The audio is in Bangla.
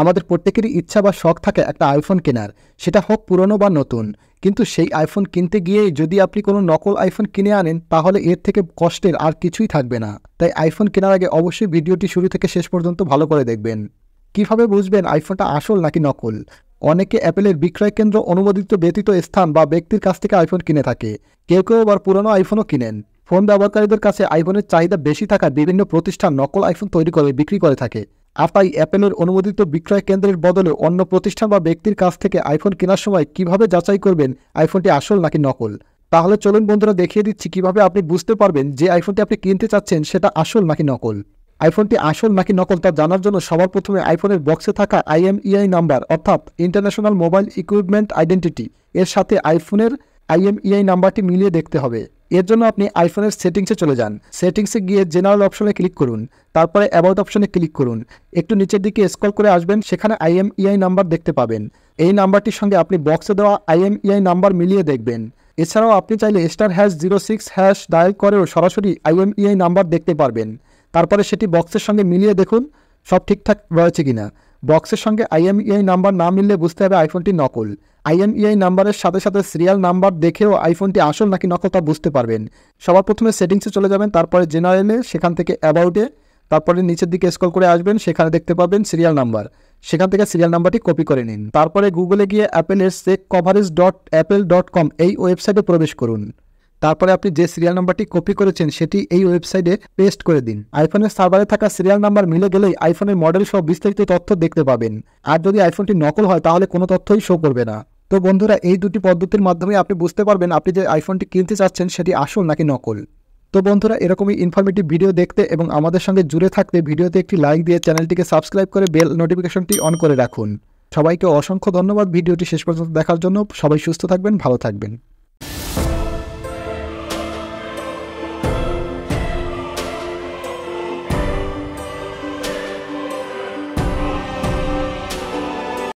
আমাদের প্রত্যেকেরই ইচ্ছা বা শখ থাকে একটা আইফোন কেনার সেটা হোক পুরনো বা নতুন কিন্তু সেই আইফোন কিনতে গিয়ে যদি আপনি কোনো নকল আইফোন কিনে আনেন তাহলে এর থেকে কষ্টের আর কিছুই থাকবে না তাই আইফোন কেনার আগে অবশ্যই ভিডিওটি শুরু থেকে শেষ পর্যন্ত ভালো করে দেখবেন কিভাবে বুঝবেন আইফোনটা আসল নাকি নকল অনেকে অ্যাপেলের বিক্রয় কেন্দ্র অনুমোদিত ব্যতীত স্থান বা ব্যক্তির কাছ থেকে আইফোন কিনে থাকে কেউ কেউ আবার পুরনো আইফোনও কিনেন ফোন ব্যবহারকারীদের কাছে আইফোনের চাহিদা বেশি থাকার বিভিন্ন প্রতিষ্ঠান নকল আইফোন তৈরি করে বিক্রি করে থাকে তাই অ্যাপেলের অনুমোদিত বিক্রয় কেন্দ্রের বদলে অন্য প্রতিষ্ঠান বা ব্যক্তির কাছ থেকে আইফোন কেনার সময় কিভাবে যাচাই করবেন আইফোনটি আসল নাকি নকল তাহলে চলুন বন্ধুরা দেখিয়ে দিচ্ছি কিভাবে আপনি বুঝতে পারবেন যে আইফোনটি আপনি কিনতে চাচ্ছেন সেটা আসল নাকি নকল আইফোনটি আসল নাকি নকল তা জানার জন্য সবার প্রথমে আইফোনের বক্সে থাকা আইএমইআই নাম্বার অর্থাৎ ইন্টারন্যাশনাল মোবাইল ইকুইপমেন্ট আইডেন্টিটি এর সাথে আইফোনের আইএমইআই e নাম্বারটি মিলিয়ে দেখতে হবে এর জন্য আপনি আইফোনের সেটিংসে চলে যান সেটিংসে গিয়ে জেনারেল অপশনে ক্লিক করুন তারপরে অ্যাবাউট অপশনে ক্লিক করুন একটু নিচের দিকে স্ক্রল করে আসবেন সেখানে আইএমইআই নাম্বার e দেখতে পাবেন এই নাম্বারটির সঙ্গে আপনি বক্সে দেওয়া আইএমইআই নাম্বার e মিলিয়ে দেখবেন এছাড়াও আপনি চাইলে star hash zero six hash dial করেও সরাসরি আইএমইআই নাম্বার দেখতে পারবেন তারপরে সেটি বক্সের সঙ্গে মিলিয়ে দেখুন সব ঠিকঠাক রয়েছে কিনা বক্সের সঙ্গে আইএমইআই নাম্বার না মিললে বুঝতে হবে আইফোনটি নকল আইএমইআই নাম্বারের সাথে সাথে সিরিয়াল নাম্বার দেখেও আইফোনটি আসল নাকি নকল তা বুঝতে পারবেন সবার প্রথমে সেটিংসে চলে যাবেন তারপরে জেনারেলে সেখান থেকে অ্যাবাউটে তারপরে নিচের দিকে স্ক্রল করে আসবেন সেখানে দেখতে পাবেন সিরিয়াল নাম্বার সেখান থেকে সিরিয়াল নাম্বারটি কপি করে নিন তারপরে গুগলে গিয়ে অ্যাপেলের check coverage dot Apple dot com এই ওয়েবসাইটে প্রবেশ করুন তারপরে আপনি যে সিরিয়াল নাম্বারটি কপি করেছেন সেটি এই ওয়েবসাইটে পেস্ট করে দিন আইফোনের সার্ভারে থাকা সিরিয়াল নাম্বার মিলে গেলেই আইফোনের মডেল সহ বিস্তারিত তথ্য দেখতে পাবেন আর যদি আইফোনটি নকল হয় তাহলে কোনো তথ্যই শো করবে না তো বন্ধুরা এই দুটি পদ্ধতির মাধ্যমে আপনি বুঝতে পারবেন আপনি যে আইফোনটি কিনতে চাচ্ছেন সেটি আসল নাকি নকল তো বন্ধুরা এরকমই ইনফরমেটিভ ভিডিও দেখতে এবং আমাদের সঙ্গে জুড়ে থাকতে ভিডিওতে একটি লাইক দিয়ে চ্যানেলটিকে সাবস্ক্রাইব করে বেল নোটিফিকেশনটি অন করে রাখুন সবাইকে অসংখ্য ধন্যবাদ ভিডিওটি শেষ পর্যন্ত দেখার জন্য সবাই সুস্থ থাকবেন ভালো থাকবেন